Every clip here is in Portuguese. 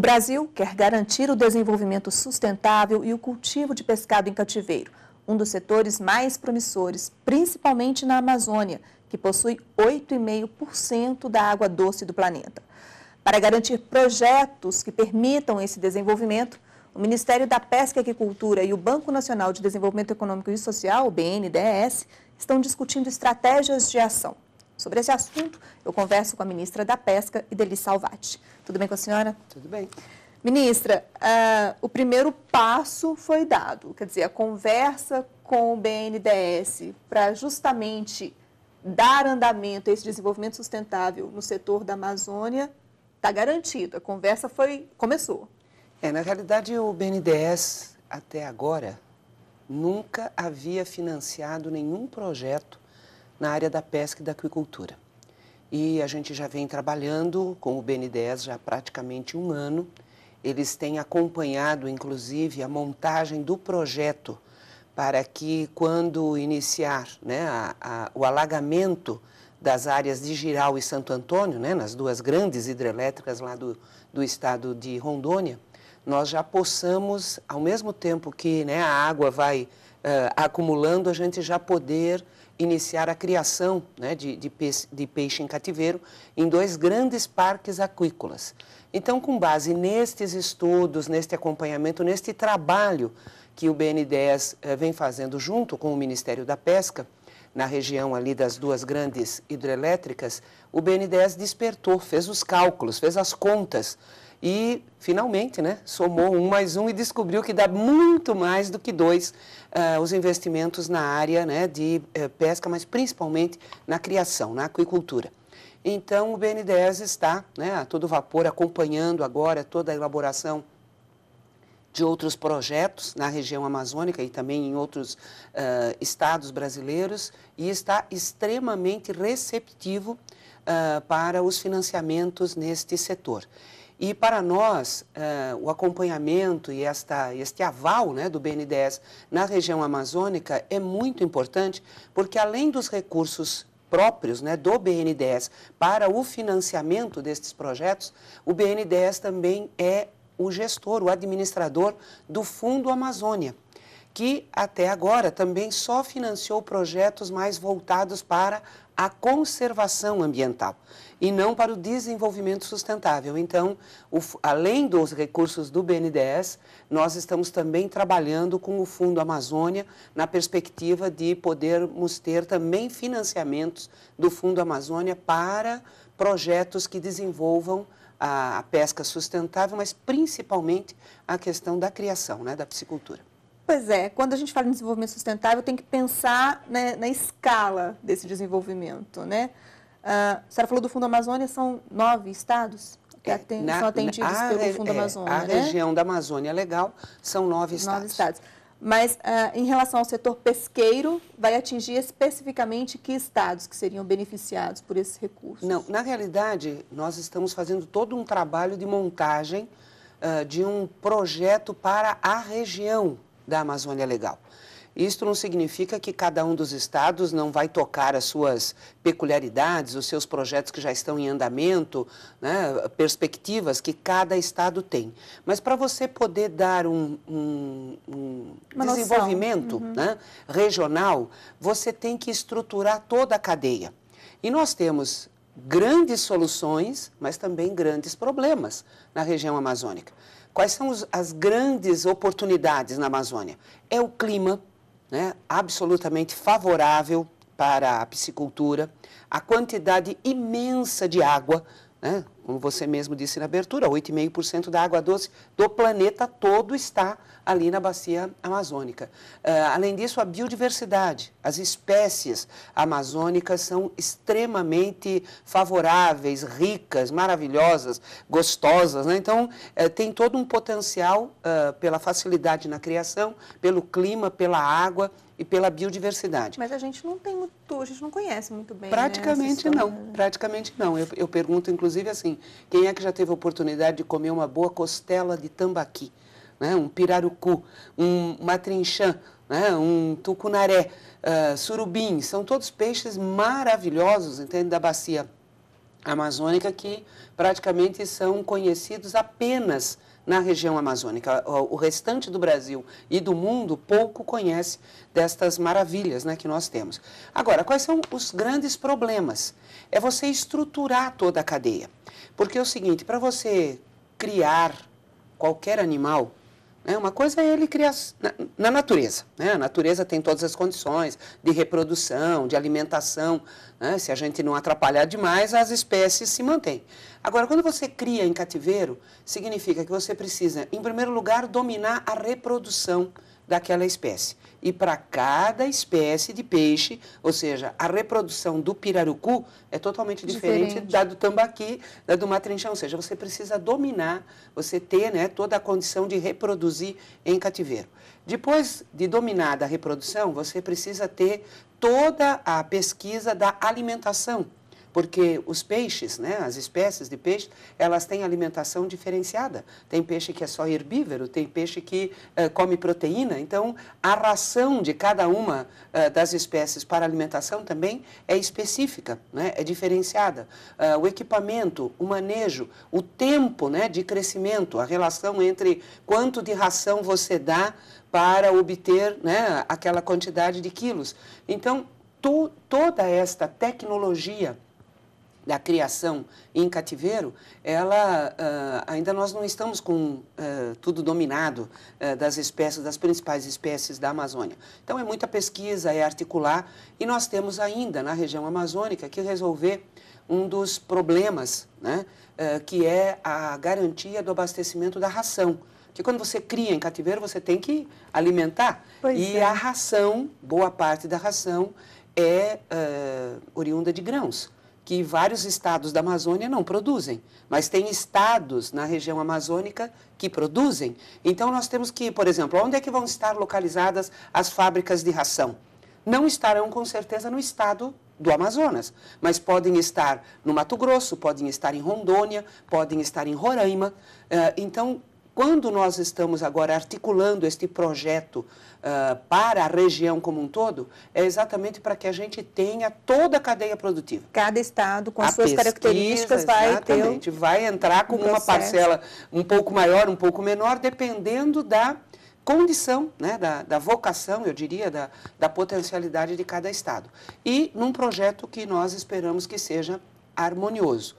O Brasil quer garantir o desenvolvimento sustentável e o cultivo de pescado em cativeiro, um dos setores mais promissores, principalmente na Amazônia, que possui 8,5% da água doce do planeta. Para garantir projetos que permitam esse desenvolvimento, o Ministério da Pesca e Agricultura e o Banco Nacional de Desenvolvimento Econômico e Social, o BNDES, estão discutindo estratégias de ação. Sobre esse assunto, eu converso com a ministra da Pesca, Idelice Salvati. Tudo bem com a senhora? Tudo bem. Ministra, uh, o primeiro passo foi dado, quer dizer, a conversa com o BNDES para justamente dar andamento a esse desenvolvimento sustentável no setor da Amazônia está garantido. A conversa foi começou. É, na realidade, o BNDES até agora nunca havia financiado nenhum projeto na área da pesca e da aquicultura. E a gente já vem trabalhando com o BNDES já há praticamente um ano. Eles têm acompanhado, inclusive, a montagem do projeto para que, quando iniciar né, a, a, o alagamento das áreas de Giral e Santo Antônio, né, nas duas grandes hidrelétricas lá do, do estado de Rondônia, nós já possamos, ao mesmo tempo que né, a água vai uh, acumulando, a gente já poder iniciar a criação né, de, de, peixe, de peixe em cativeiro em dois grandes parques aquícolas. Então, com base nestes estudos, neste acompanhamento, neste trabalho que o BNDES eh, vem fazendo junto com o Ministério da Pesca, na região ali das duas grandes hidrelétricas, o BNDES despertou, fez os cálculos, fez as contas e finalmente né, somou um mais um e descobriu que dá muito mais do que dois uh, os investimentos na área né, de uh, pesca, mas principalmente na criação, na aquicultura. Então, o BNDES está né, a todo vapor acompanhando agora toda a elaboração de outros projetos na região amazônica e também em outros uh, estados brasileiros e está extremamente receptivo uh, para os financiamentos neste setor. E para nós, uh, o acompanhamento e esta, este aval né, do BNDES na região amazônica é muito importante, porque além dos recursos próprios né, do BNDES para o financiamento destes projetos, o BNDES também é o gestor, o administrador do Fundo Amazônia que até agora também só financiou projetos mais voltados para a conservação ambiental e não para o desenvolvimento sustentável. Então, o, além dos recursos do BNDES, nós estamos também trabalhando com o Fundo Amazônia na perspectiva de podermos ter também financiamentos do Fundo Amazônia para projetos que desenvolvam a, a pesca sustentável, mas principalmente a questão da criação, né, da piscicultura. Pois é, quando a gente fala em desenvolvimento sustentável, tem que pensar né, na escala desse desenvolvimento, né? Uh, a senhora falou do Fundo Amazônia, são nove estados que é, atendem, na, são atendidos na, pelo a, é, Fundo é, Amazônia. A né? região da Amazônia Legal são nove estados. Nove estados. Mas uh, em relação ao setor pesqueiro, vai atingir especificamente que estados que seriam beneficiados por esse recurso? Não, na realidade, nós estamos fazendo todo um trabalho de montagem uh, de um projeto para a região da Amazônia Legal. Isto não significa que cada um dos estados não vai tocar as suas peculiaridades, os seus projetos que já estão em andamento, né, perspectivas que cada estado tem. Mas para você poder dar um, um, um desenvolvimento uhum. né, regional, você tem que estruturar toda a cadeia. E nós temos grandes soluções, mas também grandes problemas na região amazônica. Quais são os, as grandes oportunidades na Amazônia? É o clima, né, absolutamente favorável para a piscicultura, a quantidade imensa de água, né, como você mesmo disse na abertura, 8,5% da água doce do planeta todo está ali na bacia amazônica. Uh, além disso, a biodiversidade, as espécies amazônicas são extremamente favoráveis, ricas, maravilhosas, gostosas. Né? Então, uh, tem todo um potencial uh, pela facilidade na criação, pelo clima, pela água e pela biodiversidade. Mas a gente não tem muito, a gente não conhece muito bem. Né, praticamente né, não, praticamente não. Eu, eu pergunto, inclusive, assim, quem é que já teve oportunidade de comer uma boa costela de tambaqui? Né? Um pirarucu, um matrinchã, né? um tucunaré, uh, surubim. São todos peixes maravilhosos, entende, da bacia amazônica que praticamente são conhecidos apenas na região amazônica. O restante do Brasil e do mundo pouco conhece destas maravilhas né, que nós temos. Agora, quais são os grandes problemas? É você estruturar toda a cadeia. Porque é o seguinte, para você criar qualquer animal, né? Uma coisa é ele criar na, na natureza. Né? A natureza tem todas as condições de reprodução, de alimentação. Né? Se a gente não atrapalhar demais, as espécies se mantêm. Agora, quando você cria em cativeiro, significa que você precisa, em primeiro lugar, dominar a reprodução daquela espécie. E para cada espécie de peixe, ou seja, a reprodução do pirarucu é totalmente diferente, diferente. da do tambaqui, da do matrinchão. Ou seja, você precisa dominar, você ter né, toda a condição de reproduzir em cativeiro. Depois de dominada a reprodução, você precisa ter toda a pesquisa da alimentação porque os peixes, né, as espécies de peixe, elas têm alimentação diferenciada. Tem peixe que é só herbívoro, tem peixe que eh, come proteína. Então, a ração de cada uma eh, das espécies para alimentação também é específica, né, é diferenciada. Uh, o equipamento, o manejo, o tempo né, de crescimento, a relação entre quanto de ração você dá para obter né, aquela quantidade de quilos. Então, to, toda esta tecnologia da criação em cativeiro, ela uh, ainda nós não estamos com uh, tudo dominado uh, das espécies, das principais espécies da Amazônia. Então é muita pesquisa, é articular e nós temos ainda na região amazônica que resolver um dos problemas, né, que é a garantia do abastecimento da ração. Porque quando você cria em cativeiro, você tem que alimentar. Pois e é. a ração, boa parte da ração, é oriunda de grãos que vários estados da Amazônia não produzem, mas tem estados na região amazônica que produzem. Então nós temos que, por exemplo, onde é que vão estar localizadas as fábricas de ração? Não estarão com certeza no estado do Amazonas, mas podem estar no Mato Grosso, podem estar em Rondônia, podem estar em Roraima. Eh, então, quando nós estamos agora articulando este projeto uh, para a região como um todo, é exatamente para que a gente tenha toda a cadeia produtiva. Cada estado, com a suas pesquisa, características, vai ter. vai entrar com uma parcela um pouco maior, um pouco menor, dependendo da condição, né, da, da, vocação, eu diria, da, da potencialidade de cada estado. E num projeto que nós esperamos que seja harmonioso.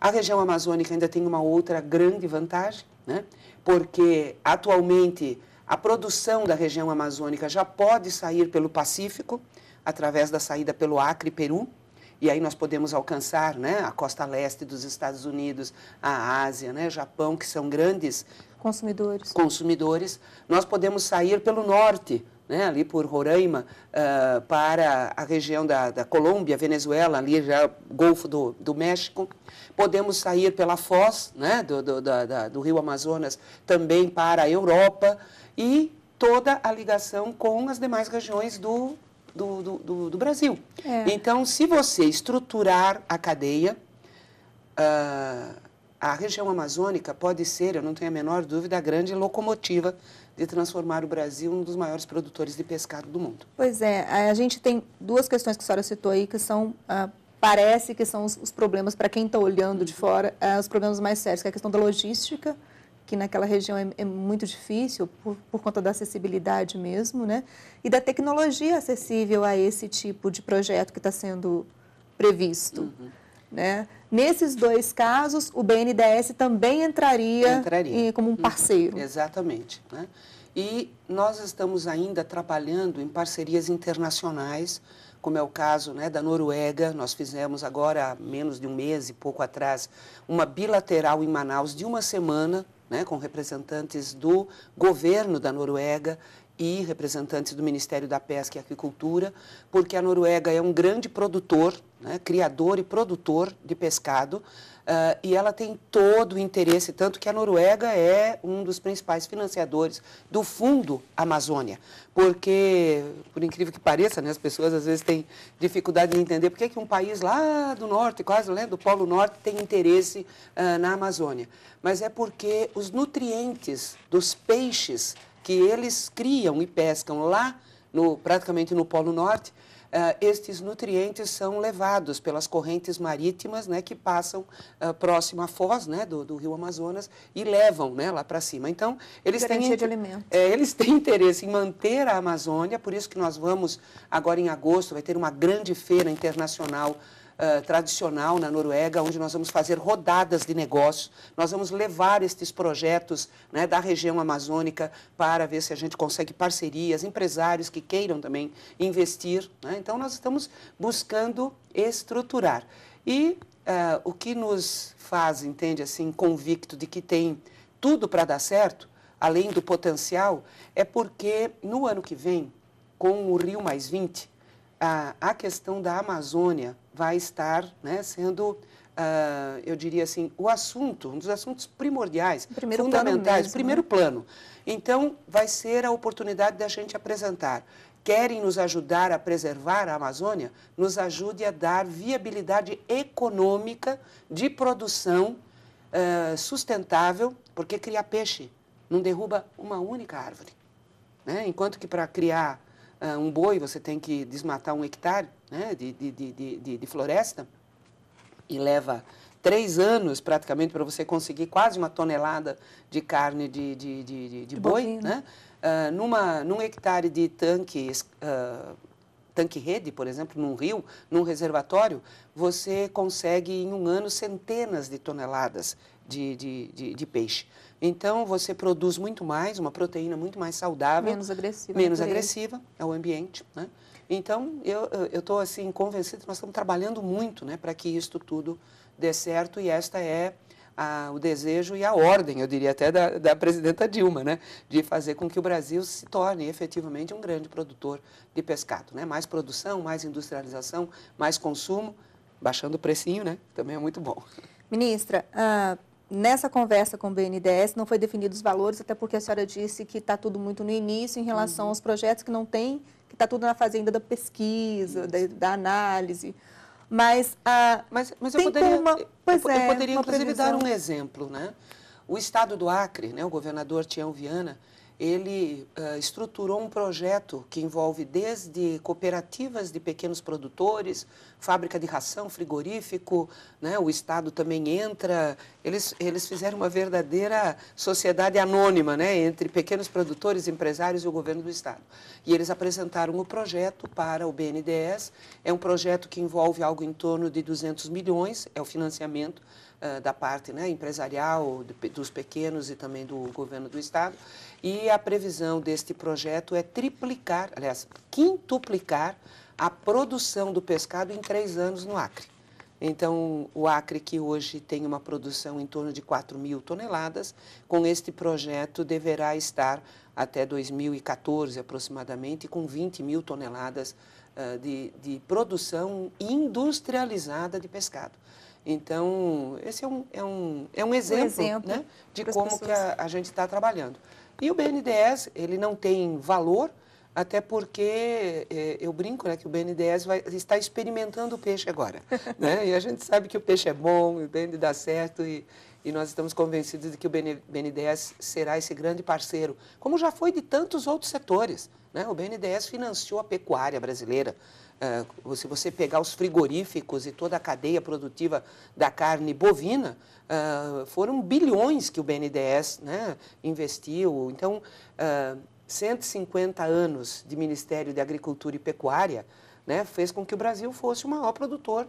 A região amazônica ainda tem uma outra grande vantagem, né? porque atualmente a produção da região amazônica já pode sair pelo Pacífico, através da saída pelo Acre, Peru, e aí nós podemos alcançar né, a costa leste dos Estados Unidos, a Ásia, né, Japão, que são grandes consumidores. consumidores. Nós podemos sair pelo norte, né, ali por Roraima, uh, para a região da, da Colômbia, Venezuela, ali já Golfo do, do México. Podemos sair pela foz né, do, do, da, do rio Amazonas também para a Europa e toda a ligação com as demais regiões do, do, do, do Brasil. É. Então, se você estruturar a cadeia, uh, a região amazônica pode ser, eu não tenho a menor dúvida, a grande locomotiva de transformar o Brasil um dos maiores produtores de pescado do mundo. Pois é, a gente tem duas questões que a senhora citou aí que são. Ah, parece que são os, os problemas, para quem está olhando de fora, ah, os problemas mais sérios, que é a questão da logística, que naquela região é, é muito difícil por, por, conta da acessibilidade mesmo, né? E da tecnologia acessível a esse tipo de projeto que está sendo previsto. Uhum. Né? Nesses dois casos, o BNDES também entraria, entraria. Em, como um uhum. parceiro. Uhum. Exatamente. Né? E nós estamos ainda trabalhando em parcerias internacionais, como é o caso né, da Noruega. Nós fizemos agora, há menos de um mês e pouco atrás, uma bilateral em Manaus de uma semana, né, com representantes do governo da Noruega e representantes do Ministério da Pesca e Agricultura porque a Noruega é um grande produtor né, criador e produtor de pescado, uh, e ela tem todo o interesse, tanto que a Noruega é um dos principais financiadores do Fundo Amazônia, porque, por incrível que pareça, né, as pessoas às vezes têm dificuldade de entender por que, que um país lá do norte, quase né, do Polo Norte, tem interesse uh, na Amazônia. Mas é porque os nutrientes dos peixes que eles criam e pescam lá, no, praticamente no Polo Norte, Uh, estes nutrientes são levados pelas correntes marítimas né, que passam uh, próximo à foz né, do, do, rio Amazonas e levam né, lá para cima. Então, eles têm, é, eles têm interesse em manter a Amazônia, por isso que nós vamos, agora em agosto, vai ter uma grande feira internacional eh, tradicional na Noruega, onde nós vamos fazer rodadas de negócios, nós vamos levar estes projetos né, da região amazônica para ver se a gente consegue parcerias, empresários que queiram também investir. Né? Então, nós estamos buscando estruturar. E uh, o que nos faz, entende, assim, convicto de que tem tudo para dar certo, além do potencial, é porque no ano que vem, com o Rio Mais 20, a questão da Amazônia vai estar né, sendo, uh, eu diria assim, o assunto, um dos assuntos primordiais, primeiro fundamentais, primeiro né? plano. Então, vai ser a oportunidade da gente apresentar. Querem nos ajudar a preservar a Amazônia? Nos ajude a dar viabilidade econômica de produção uh, sustentável, porque criar peixe não derruba uma única árvore. Né? Enquanto que para criar uh, um boi, você tem que desmatar um hectare né, de, de, de, de, de floresta e leva três anos praticamente para você conseguir quase uma tonelada de carne de, de, de, de, de boi, boi, né? né? Uh, numa, num hectare de tanque uh, ah, tanque-rede, por exemplo, num rio, num reservatório, você consegue em um ano centenas de toneladas de, de, de, de peixe. Então, você produz muito mais, uma proteína muito mais saudável. Menos agressiva. Né, menos agressiva ao ambiente, né? Então, eu estou assim, convencido que nós estamos trabalhando muito né, para que isto tudo dê certo e esta é a, o desejo e a ordem, eu diria até, da, da presidenta Dilma, né? de fazer com que o Brasil se torne efetivamente um grande produtor de pescado. Né? Mais produção, mais industrialização, mais consumo, baixando o precinho, né? também é muito bom. Ministra, uh, nessa conversa com o BNDES não foi definido os valores, até porque a senhora disse que está tudo muito no início em relação uhum. aos projetos que não tem, que está tudo na fazenda da pesquisa, da, da análise. Mas, ah, mas, mas eu poderia, uma, pois eu, é, eu poderia inclusive previsão. dar um exemplo, né? O estado do Acre, né, o governador Tião Viana, ele uh, estruturou um projeto que envolve desde cooperativas de pequenos produtores, fábrica de ração, frigorífico, né? o Estado também entra. Eles, eles fizeram uma verdadeira sociedade anônima né? entre pequenos produtores, empresários e o governo do Estado. E eles apresentaram o projeto para o BNDES. É um projeto que envolve algo em torno de 200 milhões, é o financiamento uh, da parte né? empresarial, de, dos pequenos e também do governo do Estado. E a previsão deste projeto é triplicar, aliás, quintuplicar a produção do pescado em três anos no Acre. Então, o Acre, que hoje tem uma produção em torno de 4 mil toneladas, com este projeto deverá estar até 2014 aproximadamente, com 20 mil toneladas uh, de, de produção industrializada de pescado. Então, esse é um, é um, é um exemplo, um exemplo né, de como que a, a gente está trabalhando. E o BNDES, ele não tem valor, até porque é, eu brinco né, que o BNDES vai, está experimentando o peixe agora. né? E a gente sabe que o peixe é bom, o BNDES dá certo e, e nós estamos convencidos de que o BNDES será esse grande parceiro, como já foi de tantos outros setores. Né? O BNDES financiou a pecuária brasileira, Uh, se você pegar os frigoríficos e toda a cadeia produtiva da carne bovina, uh, foram bilhões que o BNDES né, investiu. Então, uh, eh, 150 anos de Ministério de Agricultura e Pecuária né, fez com que o Brasil fosse o maior produtor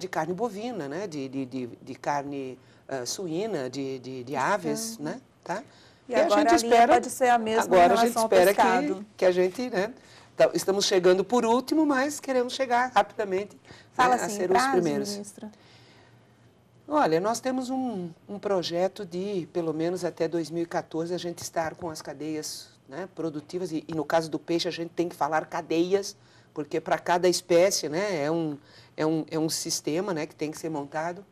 de carne bovina, né, de, de, de, de carne suína, de, de, de então, aves. Uhum. Né, tá? E, e agora a gente a espera, pode ser a mesma agora a gente espera que, que a gente né, Tá, estamos chegando por último, mas queremos chegar rapidamente né, Fala né, assim, a ser prazo, os primeiros. Ministra. Olha, nós temos um, um, projeto de, pelo menos até 2014, a gente estar com as cadeias né, produtivas, e, e, no caso do peixe a gente tem que falar cadeias, porque para cada espécie né, é, um, é, um, é um sistema né, que tem que ser montado.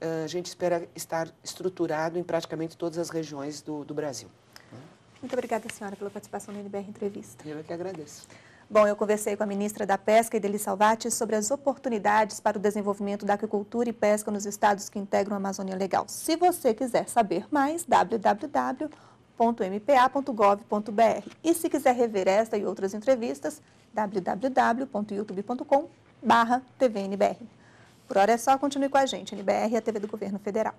Ah, a gente espera estar estruturado em praticamente todas as regiões do, do Brasil. Muito obrigada, senhora, pela participação na NBR Entrevista. Eu é que agradeço. Bom, eu conversei com a ministra da Pesca, Ideli Salvati, sobre as oportunidades para o desenvolvimento da aquicultura e pesca nos estados que integram a Amazônia Legal. Se você quiser saber mais, www.mpa.gov.br. E se quiser rever esta e outras entrevistas, www.youtube.com.br. Por hora é só, continue com a gente, NBR e a TV do Governo Federal.